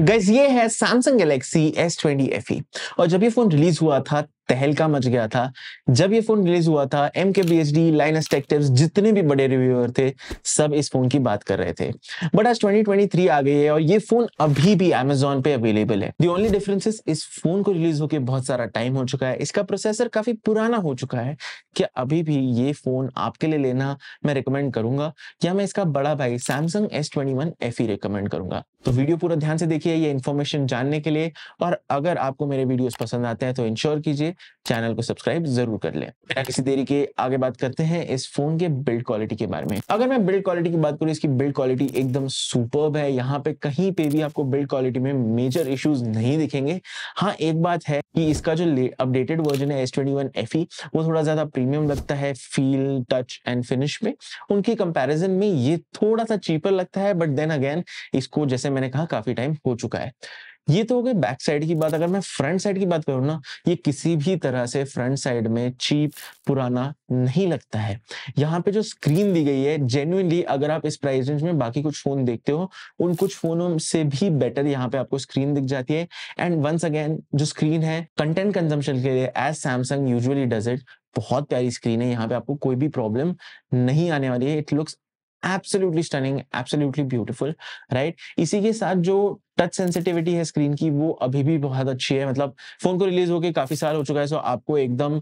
gas ये है Samsung Galaxy S20 FE और जब ये फोन रिलीज हुआ था तहलका मच गया था जब ये फोन रिलीज हुआ था एम के बी एच डी लाइन जितने भी बड़े रिव्यूअर थे सब इस फोन की बात कर रहे थे बट आज 2023 आ गई है और ये फोन अभी भी अमेजोन पे अवेलेबल है दी ओनली डिफरेंसेस इस फोन को रिलीज होकर बहुत सारा टाइम हो चुका है इसका प्रोसेसर काफी पुराना हो चुका है क्या अभी भी ये फोन आपके लिए लेना मैं रिकमेंड करूंगा या मैं इसका बड़ा भाई Samsung S twenty one F ही रिकमेंड करूंगा तो वीडियो पूरा ध्यान से देखिए ये इन्फॉर्मेशन जानने के लिए और अगर आपको मेरे वीडियोस पसंद आते हैं तो इंश्योर कीजिए चैनल को सब्सक्राइब जरूर कर लें किसी देरी के आगे बात करते हैं इस फोन के बिल्ड क्वालिटी के बारे में अगर मैं बिल्ड क्वालिटी की बात करूँ इसकी बिल्ड क्वालिटी एकदम सुपर्ब है यहाँ पे कहीं पे भी आपको बिल्ड क्वालिटी में मेजर इश्यूज नहीं दिखेंगे हाँ एक बात है कि इसका जो अपडेटेड वर्जन है एस ट्वेंटी e, वो थोड़ा ज्यादा प्रीमियम लगता है फील टच एंड फिनिश में उनके कंपेरिजन में ये थोड़ा सा चीपर लगता है बट देन अगेन इसको जैसे मैंने कहा काफी टाइम हो चुका है ये तो हो गई बैक साइड की बात अगर मैं फ्रंट साइड की बात करूँ ना ये किसी भी तरह से फ्रंट साइड में चीप पुराना नहीं लगता है यहाँ पे जो स्क्रीन दी गई है जेन्युनली अगर आप इस प्राइस रेंज में बाकी कुछ फोन देखते हो उन कुछ फोनों से भी बेटर यहाँ पे आपको स्क्रीन दिख जाती है एंड वंस अगेन जो स्क्रीन है कंटेंट कंजम्पशन के लिए as Samsung usually does it बहुत प्यारी स्क्रीन है यहाँ पे आपको कोई भी प्रॉब्लम नहीं आने वाली है it looks absolutely stunning absolutely beautiful right इसी के साथ जो टच सेंसिटिविटी है स्क्रीन की वो अभी भी बहुत अच्छी है मतलब फोन को रिलीज होके काफी साल हो चुका है सो आपको एकदम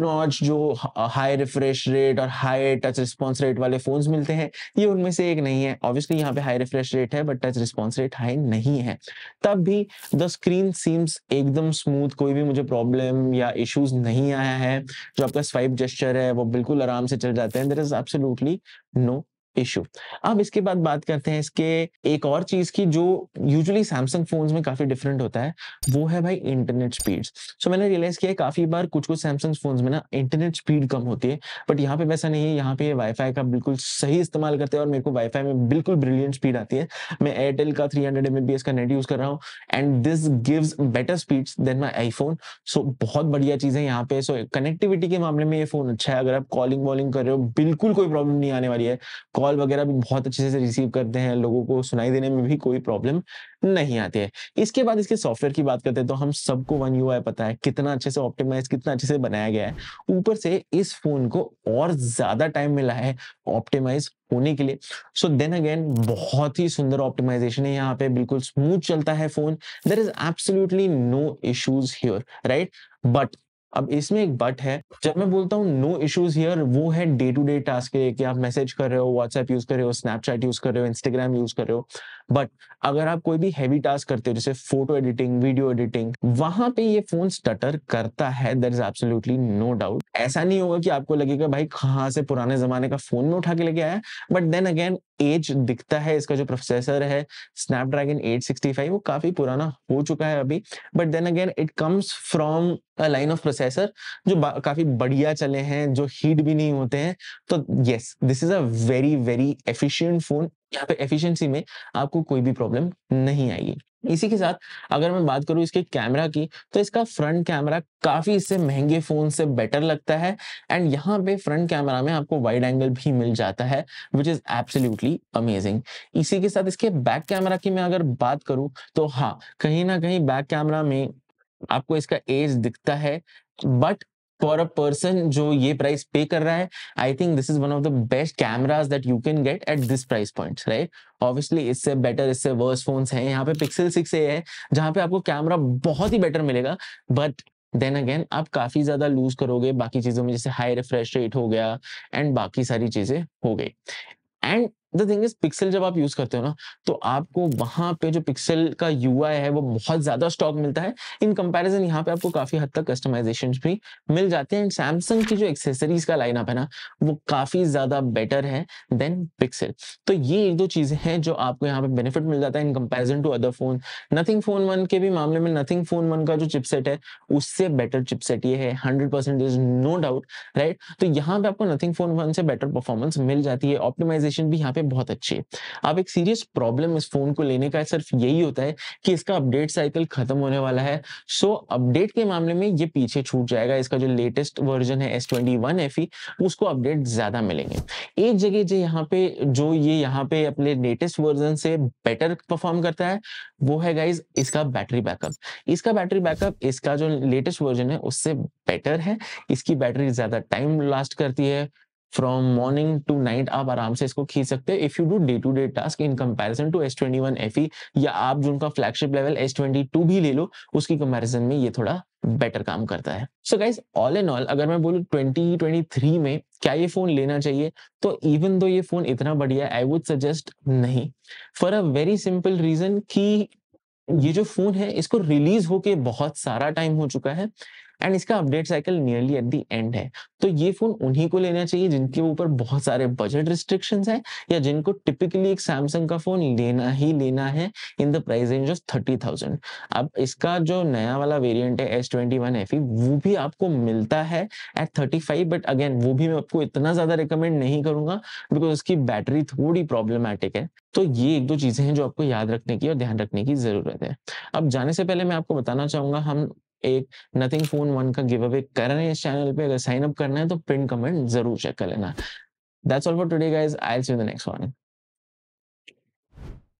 नॉच जो हाई रिफ्रेश रेट और हाई टच रिस्पॉन्स रेट वाले फोन्स मिलते हैं ये उनमें से एक नहीं है ऑब्वियसली यहाँ पे हाई रिफ्रेश रेट है but touch response rate high नहीं है तब भी द स्क्रीन सीम्स एकदम स्मूथ कोई भी मुझे प्रॉब्लम या इश्यूज नहीं आया है जो आपका स्वाइप जेस्चर है वो बिल्कुल आराम से चल जाते हैं there is absolutely no issue अब इसके बाद बात करते हैं इसके एक और चीज की जो यूजुअली सैमसंग फोन्स में काफी डिफरेंट होता है वो है भाई इंटरनेट स्पीड्स सो मैंने रियलाइज किया काफी बार कुछ कुछ सैमसंग फोन्स में ना इंटरनेट स्पीड कम होती है बट यहाँ पे वैसा नहीं है यहाँ पे वाईफाई का बिल्कुल सही इस्तेमाल करते हैं और मेरे को वाईफाई में बिल्कुल ब्रिलियंट स्पीड आती है मैं एयरटेल का थ्री हंड्रेड का नेट यूज कर रहा हूँ and this gives better speed than my iPhone so बहुत बढ़िया चीज है यहाँ पे सो कनेक्टिविटी के मामले में ये फोन अच्छा है अगर आप कॉलिंग वॉलिंग कर रहे हो बिल्कुल कोई प्रॉब्लम नहीं आने वाली है कॉल वगैरह भी बहुत अच्छे से रिसीव करते हैं लोगों को सुनाई देने में भी कोई प्रॉब्लम नहीं आती है इसके बाद इसके सॉफ्टवेयर की बात करते हैं तो हम सबको वन यू पता है कितना अच्छे से ऑप्टिमाइज कितना अच्छे से बनाया गया है ऊपर से इस फोन को और ज्यादा टाइम मिला है ऑप्टिमाइज होने के लिए सो देन अगेन बहुत ही सुंदर ऑप्टिमाइजेशन है यहाँ पे बिल्कुल स्मूथ चलता है phone there is absolutely no issues here right but अब इसमें एक बट है जब मैं बोलता हूँ नो इश्यूज हियर वो है डे टू डे टास्क के लिए कि आप मैसेज कर रहे हो व्हाट्सएप यूज कर रहे हो स्नैपचैट यूज कर रहे हो इंस्टाग्राम यूज कर रहे हो बट अगर आप कोई भी हैवी टास्क करते हो जैसे फोटो एडिटिंग वीडियो एडिटिंग वहां पे ये फोन स्टटर करता है there is absolutely no doubt ऐसा नहीं होगा कि आपको लगेगा भाई कहाँ से पुराने जमाने का फोन में उठा के लेके आया बट देन अगेन एज दिखता है इसका जो प्रोसेसर है स्नैपड्रैगन 865 वो काफी पुराना हो चुका है अभी but then again it comes from line of processor जो काफी बढ़िया चले हैं जो हीट भी नहीं होते हैं तो yes this is a very very efficient phone यहाँ पे एफिशिएंसी में आपको कोई भी प्रॉब्लम नहीं आएगी इसी के साथ अगर मैं बात करूँ इसके कैमरा की तो इसका फ्रंट कैमरा काफी इससे महंगे फोन से बेटर लगता है एंड यहाँ पे फ्रंट कैमरा में आपको वाइड एंगल भी मिल जाता है विच इज एब्सोल्युटली अमेजिंग इसी के साथ इसके बैक कैमरा की मैं अगर बात करूँ तो हाँ कहीं ना कहीं बैक कैमरा में आपको इसका एज दिखता है बट फॉर अ पर्सन जो ये प्राइस पे कर रहा है I think this is one of the best cameras that you can get at this price point right obviously इससे बेटर इससे वर्स फोन है यहाँ पे पिक्सल सिक्स ए है जहां पे आपको कैमरा बहुत ही बेटर मिलेगा बट देन अगेन आप काफी ज्यादा लूज करोगे बाकी चीजों में जैसे हाई रिफ्रेश रेट हो गया एंड बाकी सारी चीजें हो गई and the thing is pixel जब आप यूज करते हो ना तो आपको वहां पे जो पिक्सल का यू है वो बहुत ज्यादा स्टॉक मिलता है इन कंपैरिजन यहाँ पे आपको काफी हद तक कस्टमाइजेशन भी मिल जाते हैं सैमसंग की जो एक्सेसरीज का अप है ना वो काफी ज्यादा बेटर है देन पिक्सल तो ये एक दो चीजें हैं जो आपको यहाँ पे बेनिफिट मिल जाता है in comparison to other phone Nothing Phone one के भी मामले में नथिंग फोन वन का जो चिपसेट है उससे बेटर चिपसेट ये है hundred percent is no doubt right तो यहाँ पे आपको नथिंग फोन वन से बेटर परफॉर्मेंस मिल जाती है ऑप्टिमाइजेशन भी यहाँ पे बहुत अच्छी है अब एक सीरियस प्रॉब्लम इस फोन को लेने का सिर्फ यही होता है कि इसका अपडेट साइकिल खत्म होने वाला है सो अपडेट के मामले में ये पीछे छूट जाएगा इसका जो लेटेस्ट वर्जन है एस ट्वेंटी e, उसको अपडेट ज्यादा मिलेंगे एक जगह जो यहाँ पे जो ये यहाँ पे अपने लेटेस्ट वर्जन से बेटर परफॉर्म करता है वो है गाइज इसका बैटरी बैकअप इसका बैटरी बैकअप इसका जो लेटेस्ट वर्जन है उससे बेटर है इसकी बैटरी ज्यादा टाइम लास्ट करती है फ्रॉम मॉर्निंग टू नाइट आप आराम से इसको खींच सकते हैं if you do day to day task in comparison to S twenty one F E या आप जो उनका flagship level S twenty two भी ले लो उसकी कंपेरिजन में ये थोड़ा बेटर काम करता है so guys all and all अगर मैं बोलू ट्वेंटी ट्वेंटी थ्री में क्या ये फोन लेना चाहिए तो इवन दो ये फोन इतना बढ़िया आई वुड सजेस्ट नहीं for a very simple reason की ये जो फोन है इसको रिलीज होके बहुत सारा टाइम हो चुका है एंड इसका update cycle nearly at the end है तो ये फोन उन्हीं को लेना चाहिए जिनके ऊपर बहुत सारे बजट रिस्ट्रिक्शन है या जिनको टिपिकली एक सैमसंग का फोन लेना ही लेना है in the price range of thirty thousand अब इसका जो नया वाला वेरियंट है एस ट्वेंटी वन एफ वो भी आपको मिलता है at thirty five but again वो भी मैं आपको इतना ज्यादा रिकमेंड नहीं करूंगा बिकॉज उसकी बैटरी थोड़ी प्रॉब्लमैटिक है तो ये एक दो चीजें हैं जो आपको याद रखने की और ध्यान रखने की जरूरत है अब जाने से पहले मैं आपको बताना चाहूंगा हम एक नथिंग फोन वन का गिव अवे कर रहे हैं इस चैनल पे अगर साइन अप करना है तो पिन कमेंट जरूर चेक कर लेना that's all for today guys I will see you the next one